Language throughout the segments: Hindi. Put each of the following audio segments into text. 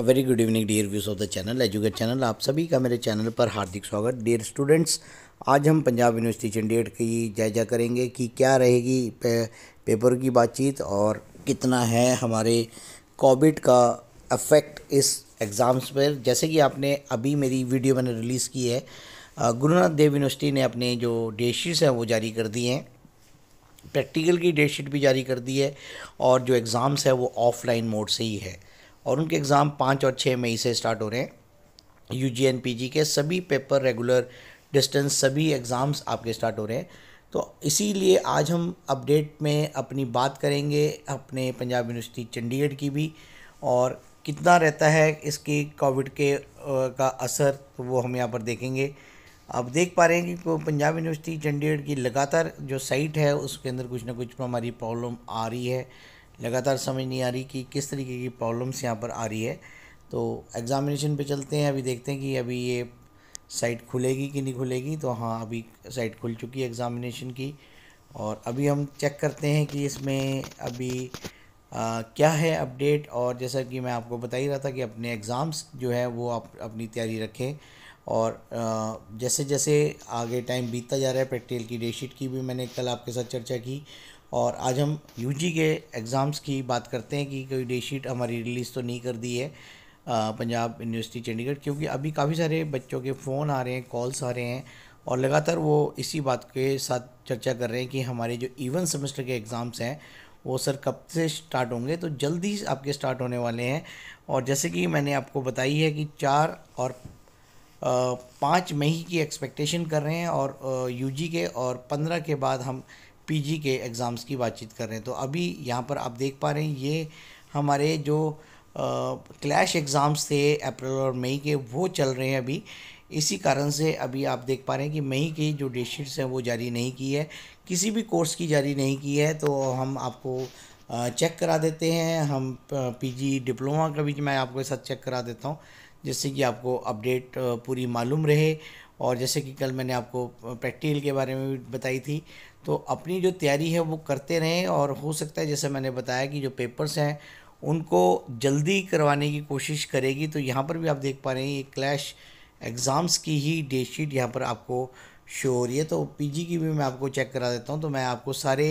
a very good evening dear views of the channel educate channel आप सभी का मेरे चैनल पर हार्दिक स्वागत डियर स्टूडेंट्स आज हम पंजाब यूनिवर्सिटी चंडीगढ़ की जायजा करेंगे कि क्या रहेगी पे, पेपर की बातचीत और कितना है हमारे कोविड का अफेक्ट इस एग्ज़ाम्स पर जैसे कि आपने अभी मेरी वीडियो मैंने रिलीज़ की है गुरु नानक देव यूनिवर्सिटी ने अपने जो डेटशीट्स हैं वो जारी कर दी हैं प्रैक्टिकल की डेटशीट भी जारी कर दी है और जो एग्ज़ाम्स है वो ऑफलाइन मोड से ही है और उनके एग्ज़ाम पाँच और छः मई से स्टार्ट हो रहे हैं यू जी पी जी के सभी पेपर रेगुलर डिस्टेंस सभी एग्ज़ाम्स आपके स्टार्ट हो रहे हैं तो इसीलिए आज हम अपडेट में अपनी बात करेंगे अपने पंजाब यूनिवर्सिटी चंडीगढ़ की भी और कितना रहता है इसकी कोविड के का असर तो वो हम यहाँ पर देखेंगे आप देख पा रहे हैं कि पंजाब यूनिवर्सिटी चंडीगढ़ की लगातार जो साइट है उसके अंदर कुछ ना कुछ तो हमारी प्रॉब्लम आ रही है लगातार समझ नहीं आ रही कि किस तरीके की प्रॉब्लम्स यहाँ पर आ रही है तो एग्ज़ामिनेशन पे चलते हैं अभी देखते हैं कि अभी ये साइट खुलेगी कि नहीं खुलेगी तो हाँ अभी साइट खुल चुकी है एग्ज़ामिनेशन की और अभी हम चेक करते हैं कि इसमें अभी आ, क्या है अपडेट और जैसा कि मैं आपको बता ही रहा था कि अपने एग्ज़ाम्स जो है वो आप अपनी तैयारी रखें और आ, जैसे जैसे आगे टाइम बीतता जा रहा है प्रैक्टिकल की डेट शीट की भी मैंने कल आपके साथ चर्चा की और आज हम यूजी के एग्ज़ाम्स की बात करते हैं कि कोई डे शीट हमारी रिलीज़ तो नहीं कर दी है पंजाब यूनिवर्सिटी चंडीगढ़ क्योंकि अभी काफ़ी सारे बच्चों के फ़ोन आ रहे हैं कॉल्स आ रहे हैं और लगातार वो इसी बात के साथ चर्चा कर रहे हैं कि हमारे जो इवन सेमेस्टर के एग्ज़ाम्स हैं वो सर कब से स्टार्ट होंगे तो जल्दी आपके स्टार्ट होने वाले हैं और जैसे कि मैंने आपको बताई है कि चार और पाँच मई की एक्सपेक्टेशन कर रहे हैं और यूजी के और पंद्रह के बाद हम पीजी के एग्ज़ाम्स की बातचीत कर रहे हैं तो अभी यहाँ पर आप देख पा रहे हैं ये हमारे जो क्लैश एग्ज़ाम्स थे अप्रैल और मई के वो चल रहे हैं अभी इसी कारण से अभी आप देख पा रहे हैं कि मई की जो डेट शीट्स हैं वो जारी नहीं की है किसी भी कोर्स की जारी नहीं की है तो हम आपको चेक करा देते हैं हम पीजी डिप्लोमा का भी मैं आपको साथ चेक करा देता हूँ जिससे कि आपको अपडेट पूरी मालूम रहे और जैसे कि कल मैंने आपको प्रैक्टिकल के बारे में भी बताई थी तो अपनी जो तैयारी है वो करते रहें और हो सकता है जैसे मैंने बताया कि जो पेपर्स हैं उनको जल्दी करवाने की कोशिश करेगी तो यहाँ पर भी आप देख पा रहे हैं ये क्लैश एग्ज़ाम्स की ही डेट शीट यहाँ पर आपको शो हो रही है तो पीजी की भी मैं आपको चेक करा देता हूँ तो मैं आपको सारे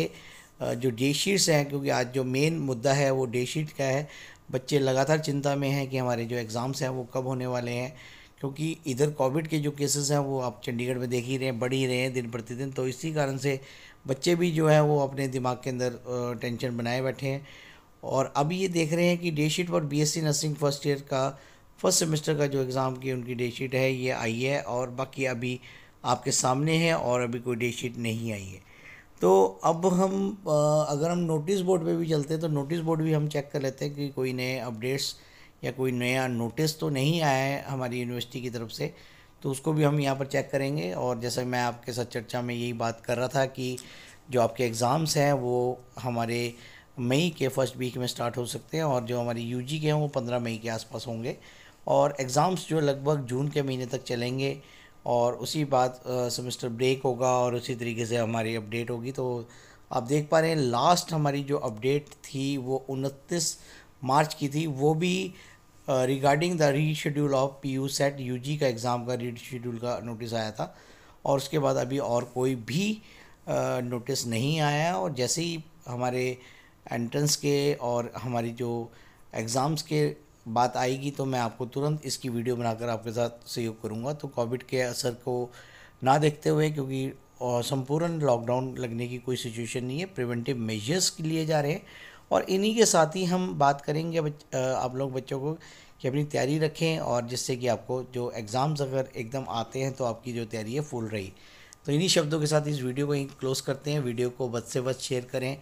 जो डेट शीट्स हैं क्योंकि आज जो मेन मुद्दा है वो डेट शीट का है बच्चे लगातार चिंता में हैं कि हमारे जो एग्ज़ाम्स हैं वो कब होने वाले हैं क्योंकि इधर कोविड के जो केसेस हैं वो आप चंडीगढ़ में देख ही रहे हैं बढ़ ही रहे हैं दिन प्रतिदिन तो इसी कारण से बच्चे भी जो है वो अपने दिमाग के अंदर टेंशन बनाए बैठे हैं और अभी ये देख रहे हैं कि डे शीट पर B S C nursing first year का फर्स्ट सेमेस्टर का जो एग्ज़ाम की उनकी डे शीट है ये आई है और बाकी अभी आपके सामने है और अभी कोई डे शीट नहीं आई है तो अब हम अगर हम नोटिस बोर्ड पर भी चलते हैं तो नोटिस बोर्ड भी हम चेक कर लेते हैं कि कोई नए अपडेट्स या कोई नया नोटिस तो नहीं आया है हमारी यूनिवर्सिटी की तरफ से तो उसको भी हम यहाँ पर चेक करेंगे और जैसे मैं आपके साथ चर्चा में यही बात कर रहा था कि जो आपके एग्ज़ाम्स हैं वो हमारे मई के फर्स्ट वीक में स्टार्ट हो सकते हैं और जो हमारी यू के हैं वो पंद्रह मई के आसपास होंगे और एग्ज़ाम्स जो लगभग जून के महीने तक चलेंगे और उसी बात सेमेस्टर ब्रेक होगा और उसी तरीके से हमारी अपडेट होगी तो आप देख पा रहे हैं लास्ट हमारी जो अपडेट थी वो उनतीस मार्च की थी वो भी regarding the reschedule of P U CET U G का एग्ज़ाम का री शेड्यूल का नोटिस आया था और उसके बाद अभी और कोई भी नोटिस नहीं आया और जैसे ही हमारे एंट्रेंस के और हमारी जो एग्ज़ाम्स के बात आएगी तो मैं आपको तुरंत इसकी वीडियो बनाकर आपके साथ सहयोग करूँगा तो कोविड के असर को ना देखते हुए क्योंकि संपूर्ण लॉकडाउन लगने की कोई सिचुएशन नहीं है प्रिवेंटिव मेजर्स लिए जा रहे हैं और इन्हीं के साथ ही हम बात करेंगे बच, आप लोग बच्चों को कि अपनी तैयारी रखें और जिससे कि आपको जो एग्ज़ाम्स अगर एकदम आते हैं तो आपकी जो तैयारी है फुल रही तो इन्हीं शब्दों के साथ इस वीडियो को क्लोज़ करते हैं वीडियो को बद से बद शेयर करें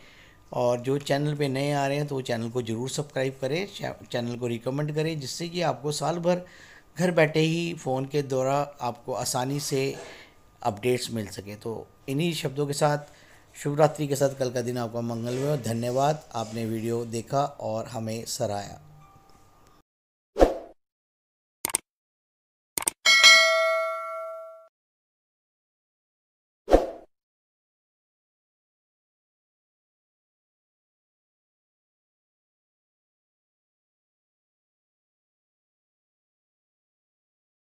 और जो चैनल पे नए आ रहे हैं तो वो चैनल को ज़रूर सब्सक्राइब करें चैनल को रिकमेंड करें जिससे कि आपको साल भर घर बैठे ही फ़ोन के द्वारा आपको आसानी से अपडेट्स मिल सके तो इन्हीं शब्दों के साथ शुभरात्रि के साथ कल का दिन आपका मंगलमय हो धन्यवाद आपने वीडियो देखा और हमें सराहाया